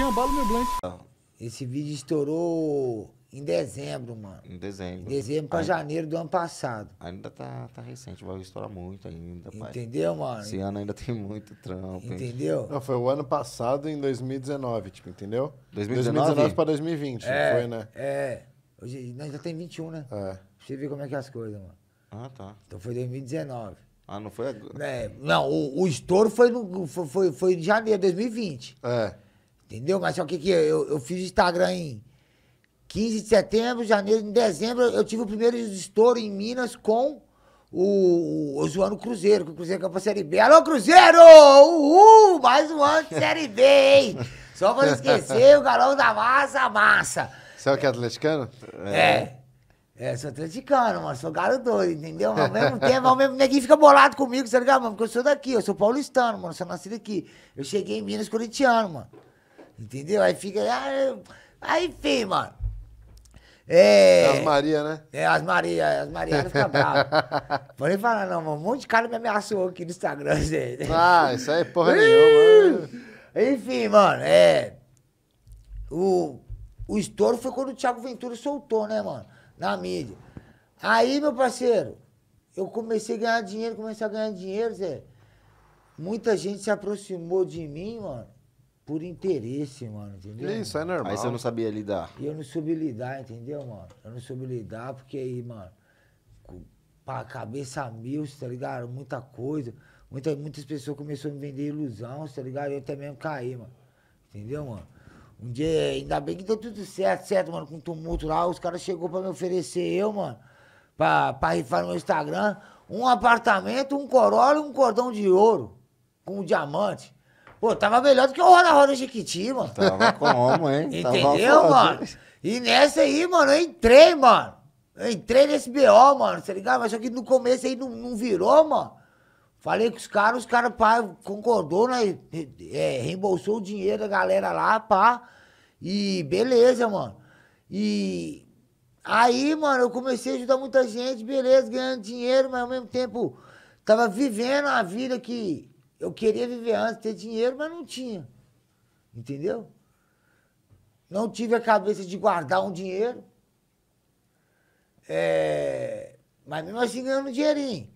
Jambalo meu blank. Ah. Esse vídeo estourou em dezembro, mano. Em dezembro. Em dezembro pra ainda, janeiro do ano passado. Ainda tá, tá recente, vai estourar muito ainda, pai. Entendeu, mano? Esse ano ainda tem muito trampo. Entendeu? Não, foi o ano passado em 2019, tipo, entendeu? 2019, 2019 pra 2020, é, foi, né? É. Hoje, não, já tem 21, né? É. Pra você ver como é que é as coisas, mano. Ah, tá. Então foi 2019. Ah, não foi agora? É, não, o, o estouro foi, no, foi, foi, foi em janeiro de 2020. É. Entendeu? Mas só que, que eu, eu fiz Instagram em 15 de setembro, janeiro, em dezembro, eu tive o primeiro estouro em Minas com o, o, Zoando Cruzeiro, que o Cruzeiro campeão Série B. Alô, Cruzeiro! Uhul! Mais um ano de Série B, hein? Só pra não esquecer, o galão da massa, massa. Você é o que é atleticano? É. É, sou atleticano, mano. Sou galo doido, entendeu? Mas ao mesmo tempo, ao mesmo ninguém fica bolado comigo, tá ligado, mano? Porque eu sou daqui, eu sou paulistano, mano. Sou nascido aqui. Eu cheguei em Minas corintiano, mano. Entendeu? Aí fica. Ah, aí, enfim, mano. É. é. As Maria, né? É, as Maria, as Maria ficam Vou nem falar, não, mano, um monte de cara me ameaçou aqui no Instagram. Gente. Ah, isso aí é porra nenhuma. Né? Enfim, mano, é. O, o estouro foi quando o Thiago Ventura soltou, né, mano? Na mídia. Aí, meu parceiro, eu comecei a ganhar dinheiro, comecei a ganhar dinheiro, Zé. Muita gente se aproximou de mim, mano por interesse, mano, entendeu? É isso é normal. Aí você não sabia lidar. E eu não soube lidar, entendeu, mano? Eu não soube lidar porque aí, mano, pra cabeça mil, tá ligado? Muita coisa. Muita, muitas pessoas começaram a me vender ilusão, tá ligado? Eu até mesmo caí, mano. Entendeu, mano? Um dia, ainda bem que deu tudo certo, certo, mano? Com tumulto lá, os caras chegou pra me oferecer eu, mano, pra, pra rifar no meu Instagram, um apartamento, um Corolla e um cordão de ouro com um diamante. Pô, tava melhor do que o Roda Roda Jequiti, mano. Tava como, hein? Entendeu, mano? E nessa aí, mano, eu entrei, mano. Eu entrei nesse BO, mano, tá ligado? Mas só que no começo aí não, não virou, mano. Falei com os caras, os caras, pá, concordou, né? É, reembolsou o dinheiro da galera lá, pá. E beleza, mano. E aí, mano, eu comecei a ajudar muita gente, beleza, ganhando dinheiro, mas ao mesmo tempo tava vivendo a vida que eu queria viver antes, ter dinheiro, mas não tinha. Entendeu? Não tive a cabeça de guardar um dinheiro. É... Mas mesmo assim ganhando um dinheirinho.